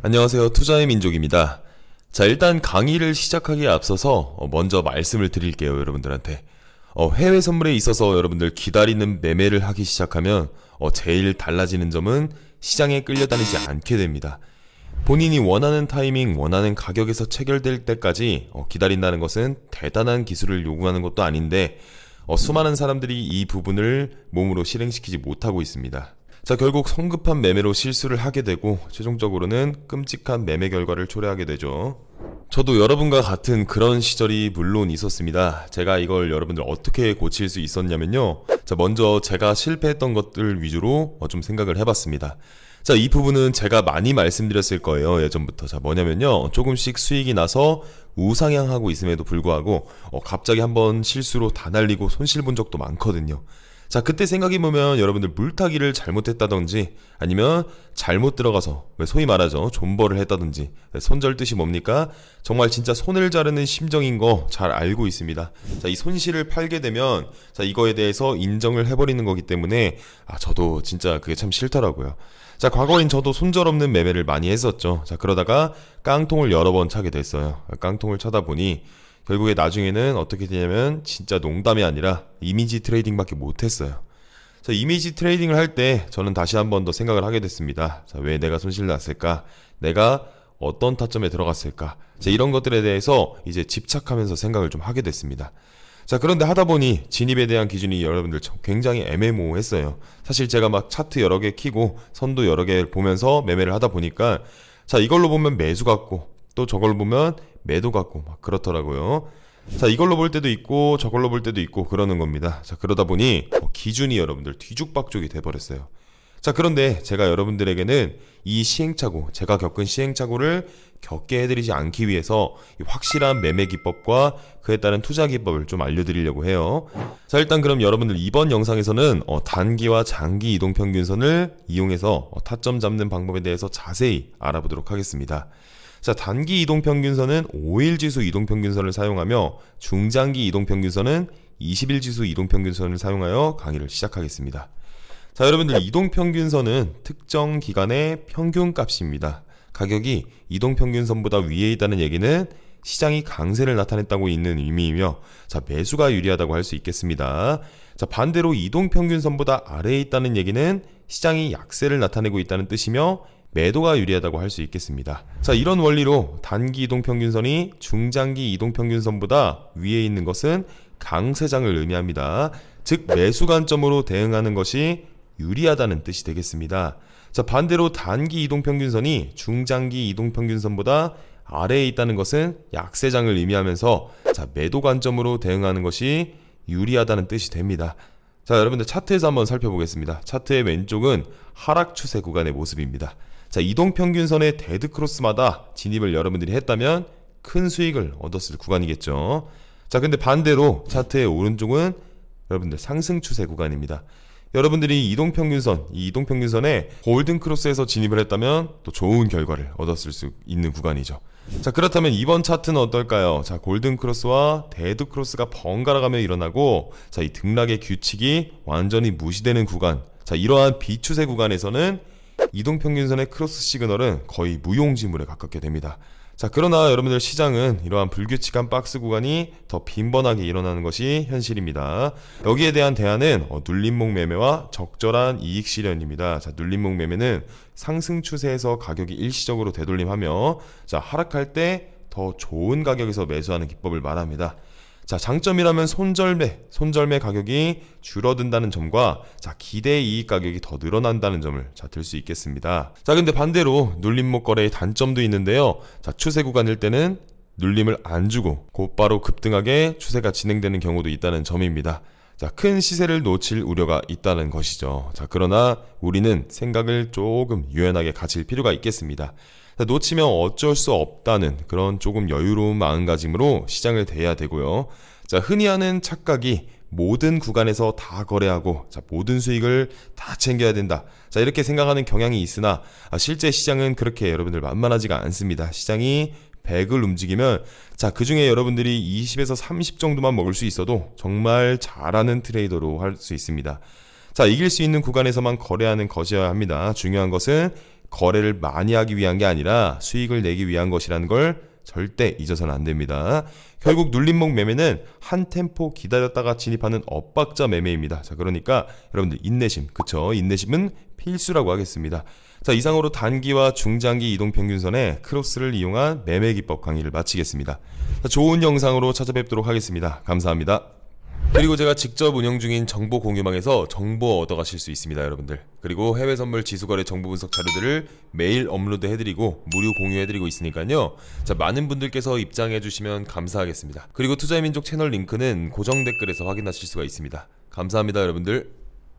안녕하세요. 투자의 민족입니다. 자, 일단 강의를 시작하기에 앞서서 어, 먼저 말씀을 드릴게요, 여러분들한테. 어, 해외 선물에 있어서 여러분들 기다리는 매매를 하기 시작하면 어, 제일 달라지는 점은 시장에 끌려다니지 않게 됩니다. 본인이 원하는 타이밍, 원하는 가격에서 체결될 때까지 어, 기다린다는 것은 대단한 기술을 요구하는 것도 아닌데 어, 수많은 사람들이 이 부분을 몸으로 실행시키지 못하고 있습니다. 자, 결국 성급한 매매로 실수를 하게 되고 최종적으로는 끔찍한 매매 결과를 초래하게 되죠. 저도 여러분과 같은 그런 시절이 물론 있었습니다. 제가 이걸 여러분들 어떻게 고칠 수 있었냐면요. 자, 먼저 제가 실패했던 것들 위주로 어, 좀 생각을 해봤습니다. 자, 이 부분은 제가 많이 말씀드렸을 거예요. 예전부터. 자, 뭐냐면요. 조금씩 수익이 나서 우상향하고 있음에도 불구하고 어, 갑자기 한번 실수로 다 날리고 손실 본 적도 많거든요. 자, 그때 생각해보면 여러분들 물타기를 잘못했다든지 아니면 잘못 들어가서 왜 소위 말하죠. 존버를 했다든지 손절 뜻이 뭡니까? 정말 진짜 손을 자르는 심정인 거 잘 알고 있습니다. 자, 이 손실을 팔게 되면 자, 이거에 대해서 인정을 해버리는 거기 때문에 아, 저도 진짜 그게 참 싫더라고요. 자, 과거엔 저도 손절 없는 매매를 많이 했었죠. 자, 그러다가 깡통을 여러 번 차게 됐어요. 아, 깡통을 차다 보니 결국에 나중에는 어떻게 되냐면 진짜 농담이 아니라 이미지 트레이딩밖에 못했어요. 자, 이미지 트레이딩을 할 때 저는 다시 한 번 더 생각을 하게 됐습니다. 자, 왜 내가 손실 났을까? 내가 어떤 타점에 들어갔을까? 자, 이런 것들에 대해서 이제 집착하면서 생각을 좀 하게 됐습니다. 자, 그런데 하다 보니 진입에 대한 기준이 여러분들 굉장히 애매모호했어요. 사실 제가 막 차트 여러 개 키고 선도 여러 개 보면서 매매를 하다 보니까 자, 이걸로 보면 매수 같고 또 저걸 보면 매도 같고 막 그렇더라고요. 자, 이걸로 볼 때도 있고 저걸로 볼 때도 있고 그러는 겁니다. 자, 그러다 보니 뭐 기준이 여러분들 뒤죽박죽이 돼버렸어요. 자, 그런데 제가 여러분들에게는 이 시행착오, 제가 겪은 시행착오를 겪게 해드리지 않기 위해서 확실한 매매 기법과 그에 따른 투자 기법을 좀 알려드리려고 해요. 자 일단 그럼 여러분들 이번 영상에서는 어, 단기와 장기 이동 평균선을 이용해서 어, 타점 잡는 방법에 대해서 자세히 알아보도록 하겠습니다. 자, 단기 이동 평균선은 5일 지수 이동 평균선을 사용하며 중장기 이동 평균선은 20일 지수 이동 평균선을 사용하여 강의를 시작하겠습니다. 자, 여러분들 이동 평균선은 특정 기간의 평균 값입니다. 가격이 이동평균선보다 위에 있다는 얘기는 시장이 강세를 나타냈다고 있는 의미이며 자 매수가 유리하다고 할 수 있겠습니다. 자 반대로 이동평균선보다 아래에 있다는 얘기는 시장이 약세를 나타내고 있다는 뜻이며 매도가 유리하다고 할 수 있겠습니다. 자, 이런 원리로 단기 이동평균선이 중장기 이동평균선보다 위에 있는 것은 강세장을 의미합니다. 즉, 매수 관점으로 대응하는 것이 유리하다는 뜻이 되겠습니다. 자, 반대로 단기 이동 평균선이 중장기 이동 평균선보다 아래에 있다는 것은 약세장을 의미하면서 자, 매도 관점으로 대응하는 것이 유리하다는 뜻이 됩니다. 자, 여러분들 차트에서 한번 살펴보겠습니다. 차트의 왼쪽은 하락 추세 구간의 모습입니다. 자, 이동 평균선의 데드 크로스마다 진입을 여러분들이 했다면 큰 수익을 얻었을 구간이겠죠. 자, 근데 반대로 차트의 오른쪽은 여러분들 상승 추세 구간입니다. 여러분들이 이동평균선, 이 이동평균선에 골든크로스에서 진입을 했다면 또 좋은 결과를 얻었을 수 있는 구간이죠. 자 그렇다면 이번 차트는 어떨까요? 자 골든크로스와 데드크로스가 번갈아가며 일어나고 자 이 등락의 규칙이 완전히 무시되는 구간 자 이러한 비추세 구간에서는 이동평균선의 크로스 시그널은 거의 무용지물에 가깝게 됩니다. 자, 그러나 여러분들 시장은 이러한 불규칙한 박스 구간이 더 빈번하게 일어나는 것이 현실입니다. 여기에 대한 대안은 어, 눌림목 매매와 적절한 이익 실현입니다. 자, 눌림목 매매는 상승 추세에서 가격이 일시적으로 되돌림하며 자, 하락할 때 더 좋은 가격에서 매수하는 기법을 말합니다. 자, 장점이라면 손절매, 손절매 가격이 줄어든다는 점과 자, 기대 이익 가격이 더 늘어난다는 점을 자, 들수 있겠습니다. 자, 근데 반대로 눌림목 거래의 단점도 있는데요. 자, 추세 구간일 때는 눌림을 안 주고 곧바로 급등하게 추세가 진행되는 경우도 있다는 점입니다. 자, 큰 시세를 놓칠 우려가 있다는 것이죠. 자, 그러나 우리는 생각을 조금 유연하게 가질 필요가 있겠습니다. 놓치면 어쩔 수 없다는 그런 조금 여유로운 마음가짐으로 시장을 대해야 되고요. 자, 흔히 하는 착각이 모든 구간에서 다 거래하고 자, 모든 수익을 다 챙겨야 된다. 자, 이렇게 생각하는 경향이 있으나 아, 실제 시장은 그렇게 여러분들 만만하지가 않습니다. 시장이 100을 움직이면 자, 그 중에 여러분들이 20에서 30 정도만 먹을 수 있어도 정말 잘하는 트레이더로 할 수 있습니다. 자, 이길 수 있는 구간에서만 거래하는 것이어야 합니다. 중요한 것은 거래를 많이 하기 위한 게 아니라 수익을 내기 위한 것이라는 걸 절대 잊어서는 안 됩니다. 결국 눌림목 매매는 한 템포 기다렸다가 진입하는 엇박자 매매입니다. 자, 그러니까 여러분들 인내심, 그쵸? 인내심은 필수라고 하겠습니다. 자, 이상으로 단기와 중장기 이동 평균선의 크로스를 이용한 매매 기법 강의를 마치겠습니다. 자, 좋은 영상으로 찾아뵙도록 하겠습니다. 감사합니다. 그리고 제가 직접 운영 중인 정보 공유망에서 정보 얻어가실 수 있습니다 여러분들 그리고 해외 선물 지수거래 정보 분석 자료들을 매일 업로드 해드리고 무료 공유해드리고 있으니까요 자 많은 분들께서 입장해주시면 감사하겠습니다 그리고 투자민족 채널 링크는 고정 댓글에서 확인하실 수가 있습니다 감사합니다 여러분들